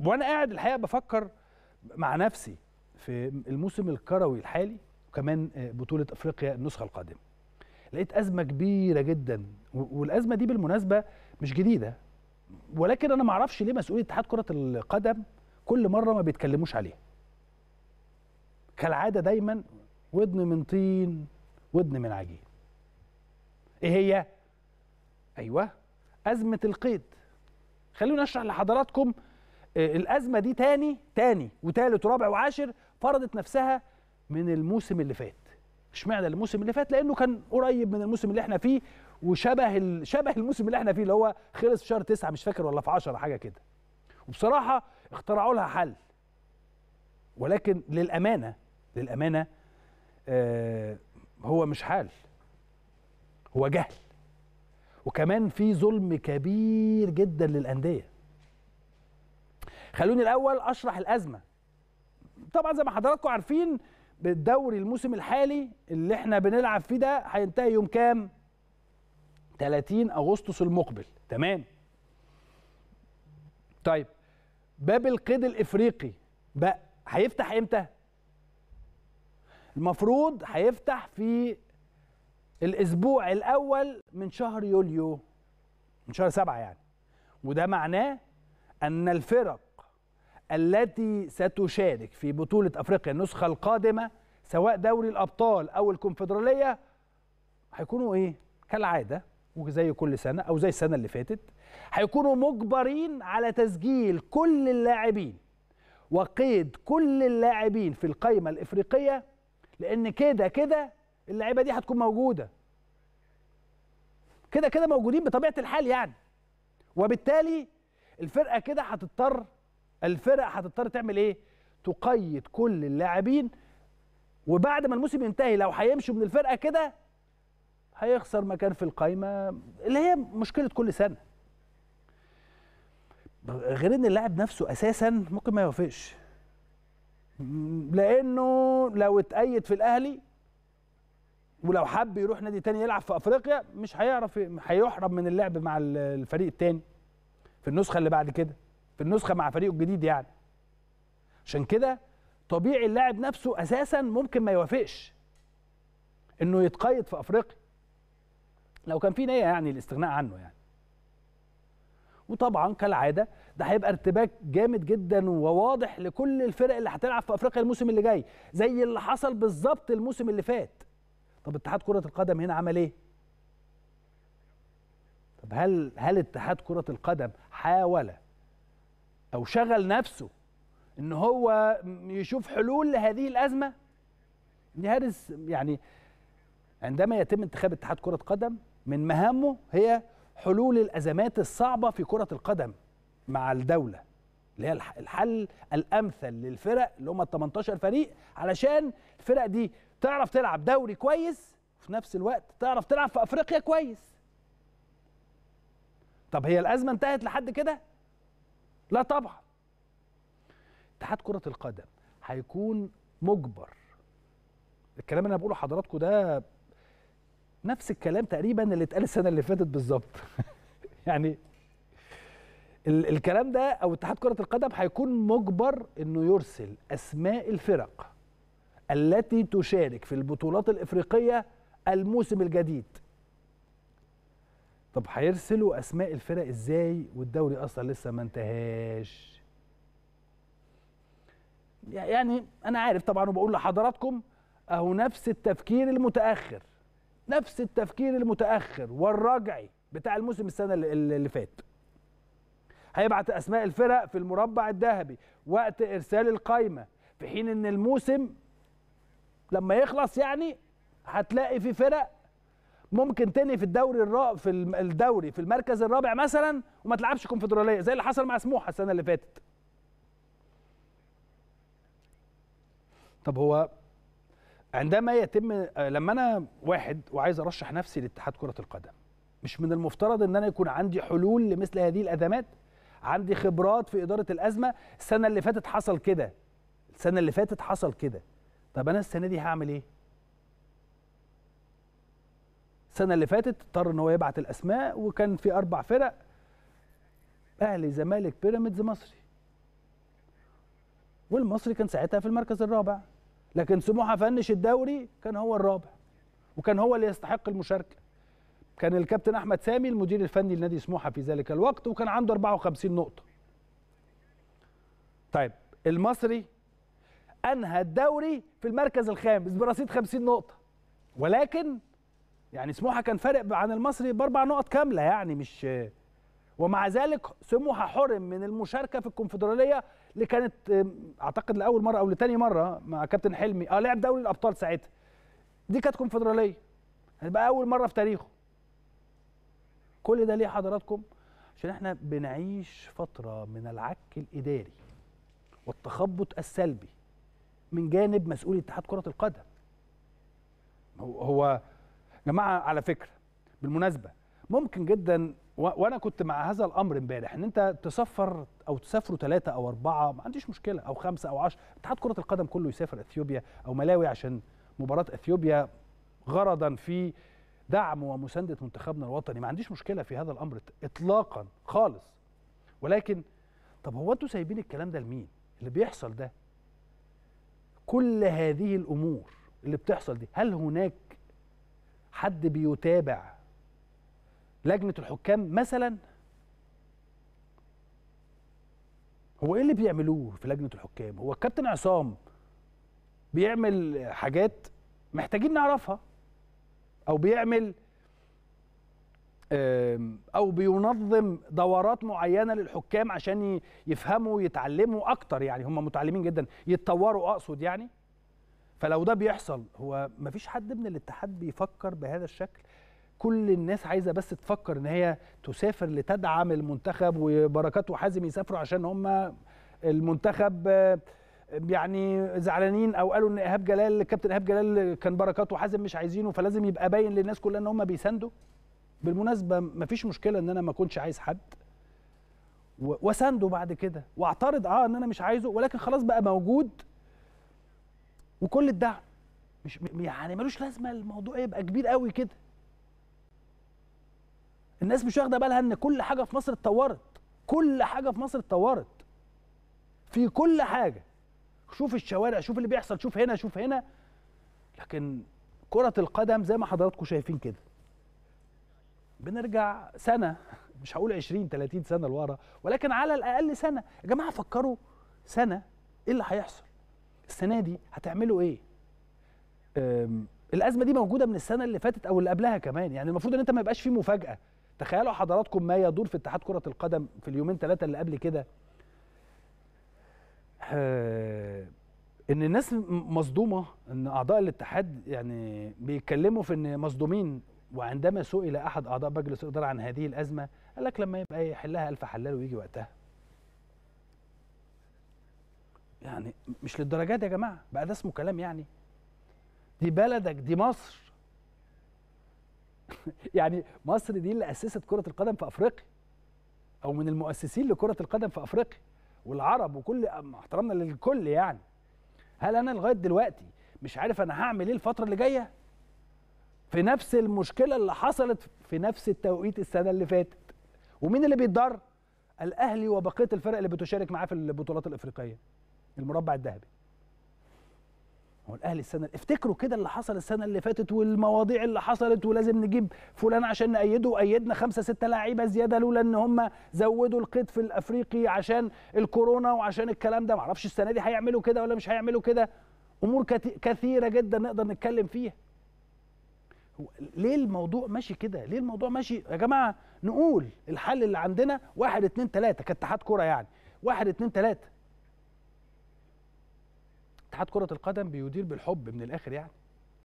وانا قاعد الحقيقه بفكر مع نفسي في الموسم الكروي الحالي وكمان آه، بطوله افريقيا النسخه القادمه لقيت ازمه كبيره جدا والازمه دي بالمناسبه مش جديده ولكن انا ما اعرفش ليه مسؤولي اتحاد كره القدم كل مره ما بيتكلموش عليها كالعاده دايما ودن من طين ودن من عجين ايه هي ايوه ازمه القيد خلونا نشرح لحضراتكم آه، الازمه دي تاني تاني وتالت ورابع وعاشر فرضت نفسها من الموسم اللي فات اشمعنى الموسم اللي فات لانه كان قريب من الموسم اللي احنا فيه وشبه شبه الموسم اللي احنا فيه اللي هو خلص في شهر تسعة مش فاكر ولا في 10 حاجه كده وبصراحه اخترعوا لها حل ولكن للامانه للامانه آه هو مش حال هو جهل وكمان في ظلم كبير جدا للانديه خلوني الاول اشرح الازمه طبعا زي ما حضراتكم عارفين بالدوري الموسم الحالي اللي احنا بنلعب فيه ده هينتهي يوم كام 30 اغسطس المقبل تمام طيب باب القيد الافريقي بقى هيفتح امتى المفروض هيفتح في الاسبوع الاول من شهر يوليو من شهر سبعة يعني وده معناه ان الفرق التي ستشارك في بطولة افريقيا النسخة القادمة سواء دوري الابطال او الكونفدرالية هيكونوا ايه كالعادة وزي كل سنة او زي السنة اللي فاتت هيكونوا مجبرين على تسجيل كل اللاعبين وقيد كل اللاعبين في القايمة الافريقية لان كده كده اللعيبه دي هتكون موجوده كده كده موجودين بطبيعه الحال يعني وبالتالي الفرقه كده هتضطر الفرق هتضطر تعمل ايه تقيد كل اللاعبين وبعد ما الموسم ينتهي لو هيمشوا من الفرقه كده هيخسر مكان في القايمه اللي هي مشكله كل سنه غير ان اللاعب نفسه اساسا ممكن ما يوافقش لانه لو اتأيد في الاهلي ولو حب يروح نادي تاني يلعب في افريقيا مش هيعرف هيحرم من اللعب مع الفريق التاني في النسخه اللي بعد كده في النسخه مع فريقه الجديد يعني عشان كده طبيعي اللاعب نفسه اساسا ممكن ما يوافقش انه يتقيد في افريقيا لو كان في نيه يعني الاستغناء عنه يعني وطبعا كالعاده ده هيبقى ارتباك جامد جدا وواضح لكل الفرق اللي هتلعب في افريقيا الموسم اللي جاي زي اللي حصل بالظبط الموسم اللي فات طب اتحاد كرة القدم هنا عمل ايه؟ طب هل هل اتحاد كرة القدم حاول او شغل نفسه ان هو يشوف حلول لهذه الازمه؟ هارس يعني عندما يتم انتخاب اتحاد كرة قدم من مهامه هي حلول الازمات الصعبه في كرة القدم مع الدوله اللي هي الحل الامثل للفرق اللي هم ال 18 فريق علشان الفرق دي تعرف تلعب دوري كويس وفي نفس الوقت تعرف تلعب في افريقيا كويس طب هي الازمه انتهت لحد كده لا طبعا اتحاد كره القدم هيكون مجبر الكلام اللي انا بقوله لحضراتكم ده نفس الكلام تقريبا اللي اتقال السنه اللي فاتت بالظبط يعني ال الكلام ده او اتحاد كره القدم هيكون مجبر انه يرسل اسماء الفرق التي تشارك في البطولات الإفريقية الموسم الجديد طب هيرسلوا أسماء الفرق إزاي والدوري أصلا لسه ما انتهاش يعني أنا عارف طبعا وبقول لحضراتكم أهو نفس التفكير المتأخر نفس التفكير المتأخر والرجعي بتاع الموسم السنة اللي فات هيبعت أسماء الفرق في المربع الذهبي وقت إرسال القايمة في حين ان الموسم لما يخلص يعني هتلاقي في فرق ممكن تنهي في الدوري الرا... في الدوري في المركز الرابع مثلا وما تلعبش كونفدراليه زي اللي حصل مع سموحه السنه اللي فاتت طب هو عندما يتم لما انا واحد وعايز ارشح نفسي لاتحاد كره القدم مش من المفترض ان انا يكون عندي حلول لمثل هذه الازمات عندي خبرات في اداره الازمه السنه اللي فاتت حصل كده السنه اللي فاتت حصل كده طب انا السنه دي هعمل ايه السنه اللي فاتت اضطر ان هو يبعت الاسماء وكان في اربع فرق اهلي زمالك بيراميدز مصري والمصري كان ساعتها في المركز الرابع لكن سموحه فنش الدوري كان هو الرابع وكان هو اللي يستحق المشاركه كان الكابتن احمد سامي المدير الفني لنادي سموحه في ذلك الوقت وكان عنده 54 نقطه طيب المصري انهى الدوري في المركز الخامس برصيد 50 نقطه ولكن يعني سموحه كان فارق عن المصري باربع نقط كامله يعني مش ومع ذلك سموحه حرم من المشاركه في الكونفدراليه اللي كانت اعتقد لاول مره او لتاني مره مع كابتن حلمي اه لعب دوري الابطال ساعتها دي كانت كونفدراليه هتبقى يعني اول مره في تاريخه كل ده ليه حضراتكم عشان احنا بنعيش فتره من العك الاداري والتخبط السلبي من جانب مسؤول اتحاد كرة القدم هو جماعة على فكرة بالمناسبة ممكن جدا وانا كنت مع هذا الامر امبارح ان انت تسفر او تسافروا ثلاثه او اربعه ما عنديش مشكله او خمسه او عشر اتحاد كره القدم كله يسافر اثيوبيا او ملاوي عشان مباراه اثيوبيا غرضا في دعم ومسانده منتخبنا الوطني ما عنديش مشكله في هذا الامر اطلاقا خالص ولكن طب هو انتوا سايبين الكلام ده لمين اللي بيحصل ده كل هذه الامور اللي بتحصل دي هل هناك حد بيتابع لجنه الحكام مثلا هو ايه اللي بيعملوه في لجنه الحكام هو الكابتن عصام بيعمل حاجات محتاجين نعرفها او بيعمل او بينظم دورات معينه للحكام عشان يفهموا ويتعلموا اكتر يعني هم متعلمين جدا يتطوروا اقصد يعني فلو ده بيحصل هو مفيش حد من الاتحاد بيفكر بهذا الشكل كل الناس عايزه بس تفكر ان هي تسافر لتدعم المنتخب وبركات وحازم يسافروا عشان هم المنتخب يعني زعلانين او قالوا ان ايهاب جلال كابتن ايهاب جلال كان بركات وحازم مش عايزينه فلازم يبقى باين للناس كلها ان هم بيساندوا بالمناسبه مفيش مشكله ان انا ما اكونش عايز حد واسنده بعد كده واعترض اه ان انا مش عايزه ولكن خلاص بقى موجود وكل الدعم مش يعني ملوش لازمه الموضوع يبقى كبير قوي كده الناس مش واخده بالها ان كل حاجه في مصر اتطورت كل حاجه في مصر اتطورت في كل حاجه شوف الشوارع شوف اللي بيحصل شوف هنا شوف هنا لكن كره القدم زي ما حضراتكم شايفين كده بنرجع سنه مش هقول 20 30 سنه لورا ولكن على الاقل سنه يا جماعه فكروا سنه ايه اللي هيحصل السنه دي هتعملوا ايه الازمه دي موجوده من السنه اللي فاتت او اللي قبلها كمان يعني المفروض ان انت ما يبقاش فيه مفاجاه تخيلوا حضراتكم ما يدور في اتحاد كره القدم في اليومين ثلاثه اللي قبل كده آه، ان الناس مصدومه ان اعضاء الاتحاد يعني بيتكلموا في ان مصدومين وعندما سئل أحد أعضاء مجلس الإدارة عن هذه الأزمة قال لك لما يبقى يحلها ألف حلال ويجي وقتها يعني مش للدرجات يا جماعة بقى ده اسمه كلام يعني دي بلدك دي مصر يعني مصر دي اللي أسست كرة القدم في أفريقيا أو من المؤسسين لكرة القدم في أفريقيا والعرب وكل احترامنا للكل يعني هل أنا لغاية دلوقتي مش عارف أنا هعمل إيه الفترة اللي جاية في نفس المشكله اللي حصلت في نفس التوقيت السنه اللي فاتت ومين اللي بيتضر الاهلي وبقيه الفرق اللي بتشارك معاه في البطولات الافريقيه المربع الذهبي هو الاهلي السنه افتكروا كده اللي حصل السنه اللي فاتت والمواضيع اللي حصلت ولازم نجيب فلان عشان نأيده وأيدنا خمسه سته لعيبه زياده لولا ان هم زودوا القيد في الافريقي عشان الكورونا وعشان الكلام ده معرفش السنه دي هيعملوا كده ولا مش هيعملوا كده امور كثيره جدا نقدر نتكلم فيها ليه الموضوع ماشي كده ليه الموضوع ماشي يا جماعه نقول الحل اللي عندنا واحد اتنين تلاته كاتحاد كره يعني واحد اتنين تلاته اتحاد كره القدم بيدير بالحب من الاخر يعني